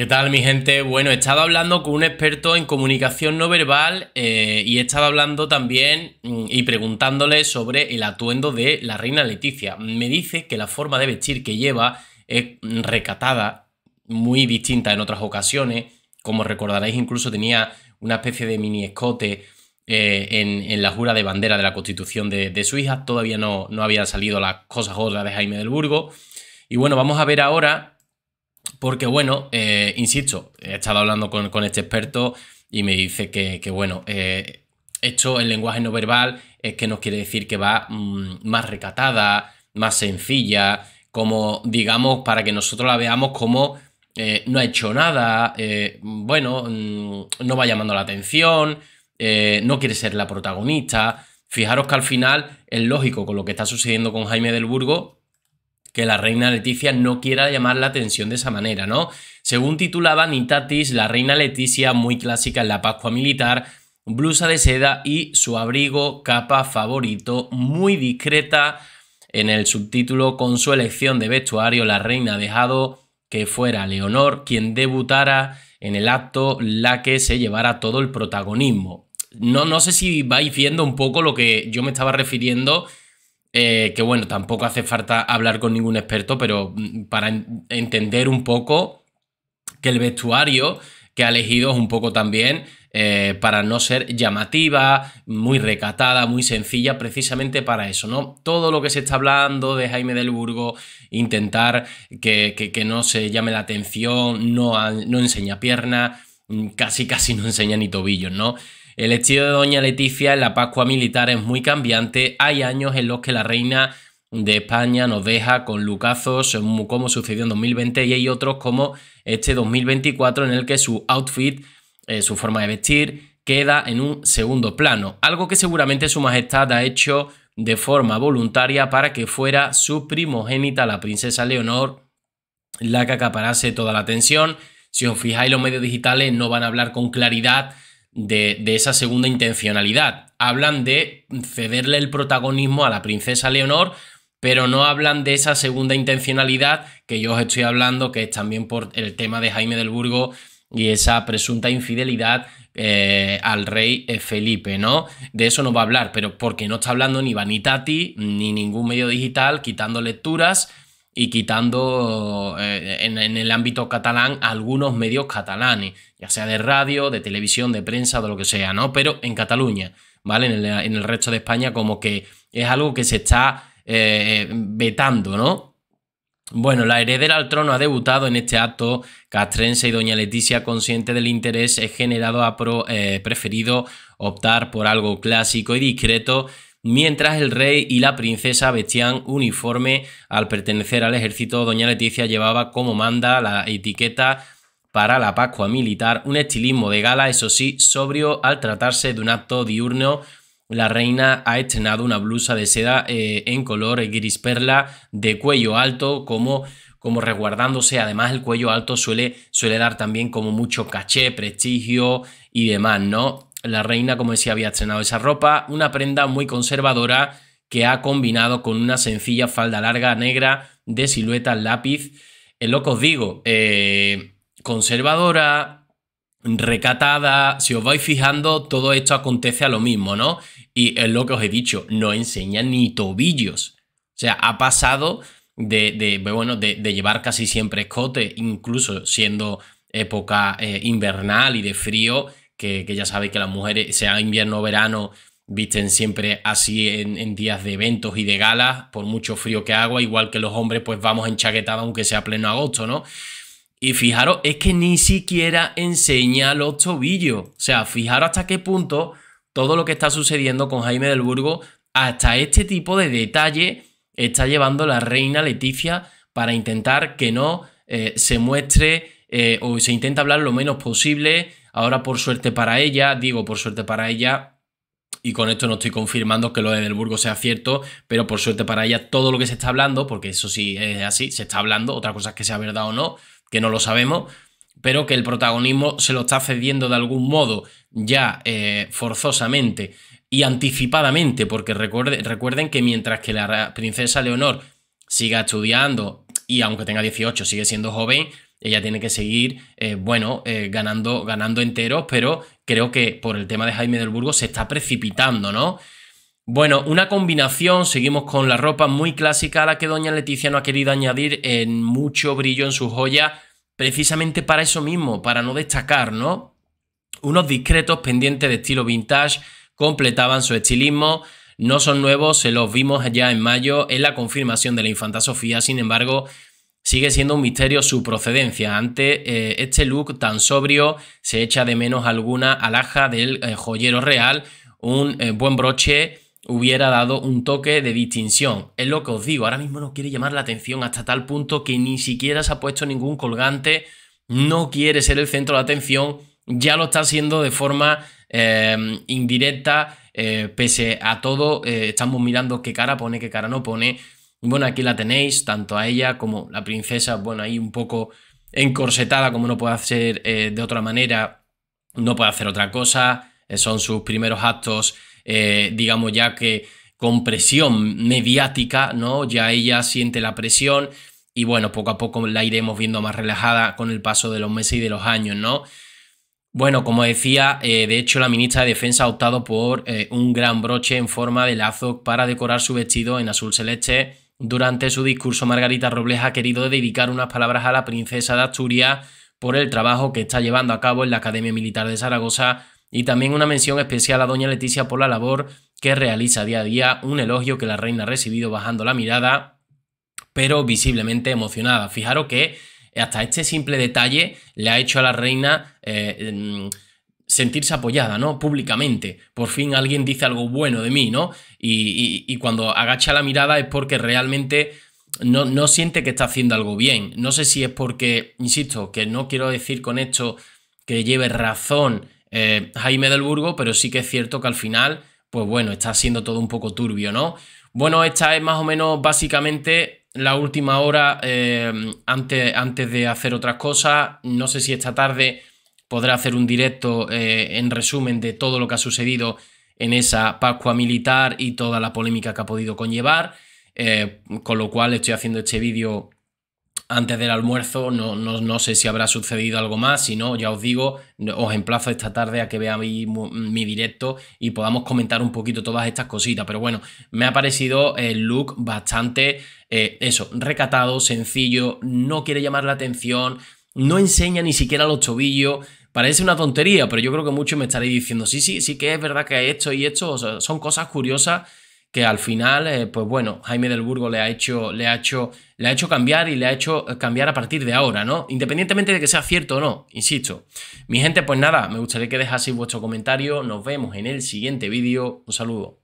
¿Qué tal mi gente? Bueno, he estado hablando con un experto en comunicación no verbal eh, y he estado hablando también mm, y preguntándole sobre el atuendo de la reina Leticia. Me dice que la forma de vestir que lleva es recatada, muy distinta en otras ocasiones. Como recordaréis, incluso tenía una especie de mini escote eh, en, la jura de bandera de la constitución de, su hija. Todavía no, no habían salido las cosas otras de Jaime del Burgo. Y bueno, vamos a ver ahora porque bueno, eh, insisto, he estado hablando con, este experto y me dice que, bueno, eh, esto, el lenguaje no verbal, es que nos quiere decir que va mm, más recatada, más sencilla, como digamos, para que nosotros la veamos como eh, no ha hecho nada, bueno, mm, no va llamando la atención, no quiere ser la protagonista. Fijaros que al final es lógico con lo que está sucediendo con Jaime del Burgo, que la reina Leticia no quiera llamar la atención de esa manera, ¿no? Según titulaba Nitatis, la reina Leticia, muy clásica en la Pascua Militar, blusa de seda y su abrigo, capa favorito, muy discreta. En el subtítulo, con su elección de vestuario, la reina ha dejado que fuera Leonor quien debutara en el acto, la que se llevara todo el protagonismo. No, no sé si vais viendo un poco lo que yo me estaba refiriendo eh, que bueno, tampoco hace falta hablar con ningún experto, pero mm, para entender un poco que el vestuario que ha elegido es un poco también eh, para no ser llamativa, muy recatada, muy sencilla, precisamente para eso, ¿no? Todo lo que se está hablando de Jaime del Burgo, intentar que, no se llame la atención, no, no enseña pierna mm, casi casi no enseña ni tobillos, ¿no? El estilo de Doña Leticia en la Pascua Militar es muy cambiante. Hay años en los que la reina de España nos deja con lucazos como sucedió en 2020 y hay otros como este 2024 en el que su outfit, eh, su forma de vestir, queda en un segundo plano. Algo que seguramente su majestad ha hecho de forma voluntaria para que fuera su primogénita, la princesa Leonor, la que acaparase toda la atención. Si os fijáis, los medios digitales no van a hablar con claridad de, esa segunda intencionalidad. Hablan de cederle el protagonismo a la princesa Leonor, pero no hablan de esa segunda intencionalidad que yo os estoy hablando, que es también por el tema de Jaime del Burgo y esa presunta infidelidad eh, al rey eh, Felipe, ¿no? De eso no va a hablar, pero porque no está hablando ni Vanitati ni ningún medio digital, quitando lecturas y quitando eh, en, el ámbito catalán algunos medios catalanes, ya sea de radio, de televisión, de prensa, de lo que sea, ¿no? Pero en Cataluña, ¿vale? En el, resto de España como que es algo que se está eh, vetando, ¿no? Bueno, la heredera al trono ha debutado en este acto castrense y doña Leticia, consciente del interés generado, ha eh, preferido optar por algo clásico y discreto mientras el rey y la princesa vestían uniforme al pertenecer al ejército. Doña Leticia llevaba como manda la etiqueta para la Pascua Militar, un estilismo de gala, eso sí, sobrio al tratarse de un acto diurno. La reina ha estrenado una blusa de seda eh, en color gris perla de cuello alto como, como resguardándose. Además, el cuello alto suele, suele dar también como mucho caché, prestigio y demás, ¿no? La reina, como decía, había estrenado esa ropa, una prenda muy conservadora que ha combinado con una sencilla falda larga negra de silueta lápiz. Es eh, lo que os digo, eh, conservadora, recatada, si os vais fijando, todo esto acontece a lo mismo, ¿no? Y es lo que os he dicho, no enseña ni tobillos. O sea, ha pasado de, bueno, de, llevar casi siempre escote, incluso siendo época eh, invernal y de frío, que, ya sabéis que las mujeres, sea invierno o verano, visten siempre así en, días de eventos y de galas, por mucho frío que haga, igual que los hombres, pues vamos enchaquetados aunque sea pleno agosto, ¿no? Y fijaros, es que ni siquiera enseña los tobillos. O sea, fijaros hasta qué punto todo lo que está sucediendo con Jaime del Burgo, hasta este tipo de detalle está llevando la reina Leticia para intentar que no eh, se muestre eh, o se intenta hablar lo menos posible Ahora, por suerte para ella, digo por suerte para ella, y con esto no estoy confirmando que lo de Edelburgo sea cierto, pero por suerte para ella todo lo que se está hablando, porque eso sí es así, se está hablando, otra cosa es que sea verdad o no, que no lo sabemos, pero que el protagonismo se lo está cediendo de algún modo, ya eh, forzosamente y anticipadamente, porque recuerden que mientras que la princesa Leonor siga estudiando y aunque tenga 18 sigue siendo joven, ella tiene que seguir, eh, bueno, eh, ganando, ganando enteros, pero creo que por el tema de Jaime del Burgo se está precipitando, ¿no? Bueno, una combinación, seguimos con la ropa muy clásica a la que doña Leticia no ha querido añadir en eh, mucho brillo en su joya, precisamente para eso mismo, para no destacar, ¿no? Unos discretos pendientes de estilo vintage completaban su estilismo, no son nuevos, se los vimos ya en mayo en la confirmación de la infanta Sofía, sin embargo, Sigue siendo un misterio su procedencia. Ante eh, este look tan sobrio se echa de menos alguna alhaja del eh, joyero real. Un eh, buen broche hubiera dado un toque de distinción. Es lo que os digo, ahora mismo no quiere llamar la atención hasta tal punto que ni siquiera se ha puesto ningún colgante, no quiere ser el centro de atención, ya lo está haciendo de forma indirecta, pese a todo, estamos mirando qué cara pone, qué cara no pone. Bueno, aquí la tenéis, tanto a ella como la princesa, bueno, ahí un poco encorsetada, como no puede hacer eh, de otra manera, no puede hacer otra cosa. Eh, son sus primeros actos, eh, digamos ya que con presión mediática, ¿no? Ya ella siente la presión y bueno, poco a poco la iremos viendo más relajada con el paso de los meses y de los años, ¿no? Bueno, como decía, de hecho la ministra de Defensa ha optado por un gran broche en forma de lazo para decorar su vestido en azul celeste durante su discurso, Margarita Robles ha querido dedicar unas palabras a la princesa de Asturias por el trabajo que está llevando a cabo en la Academia Militar de Zaragoza y también una mención especial a doña Leticia por la labor que realiza día a día, un elogio que la reina ha recibido bajando la mirada, pero visiblemente emocionada. Fijaros que hasta este simple detalle le ha hecho a la reina... Eh, mm, sentirse apoyada, ¿no? Públicamente. Por fin alguien dice algo bueno de mí, ¿no? Y, cuando agacha la mirada es porque realmente no, siente que está haciendo algo bien. No sé si es porque, insisto, que no quiero decir con esto que lleve razón eh, Jaime del Burgo, pero sí que es cierto que al final, pues bueno, está siendo todo un poco turbio, ¿no? Bueno, esta es más o menos básicamente la última hora eh, antes, antes de hacer otras cosas. No sé si esta tarde podrá hacer un directo eh, en resumen de todo lo que ha sucedido en esa Pascua Militar y toda la polémica que ha podido conllevar. Eh, con lo cual estoy haciendo este vídeo antes del almuerzo. No, no, sé si habrá sucedido algo más. Si no, ya os digo, os emplazo esta tarde a que veáis mi, directo y podamos comentar un poquito todas estas cositas. Pero bueno, me ha parecido el look bastante, eh, eso, recatado, sencillo, no quiere llamar la atención, no enseña ni siquiera los tobillos. Parece una tontería, pero yo creo que muchos me estaréis diciendo, sí, sí, sí que es verdad que esto y esto, son cosas curiosas que al final, eh, pues bueno, Jaime del Burgo le ha, hecho, le, ha hecho, le ha hecho cambiar y le ha hecho eh, cambiar a partir de ahora, ¿no? Independientemente de que sea cierto o no, insisto. Mi gente, pues nada, me gustaría que dejaseis vuestro comentario, nos vemos en el siguiente vídeo, un saludo.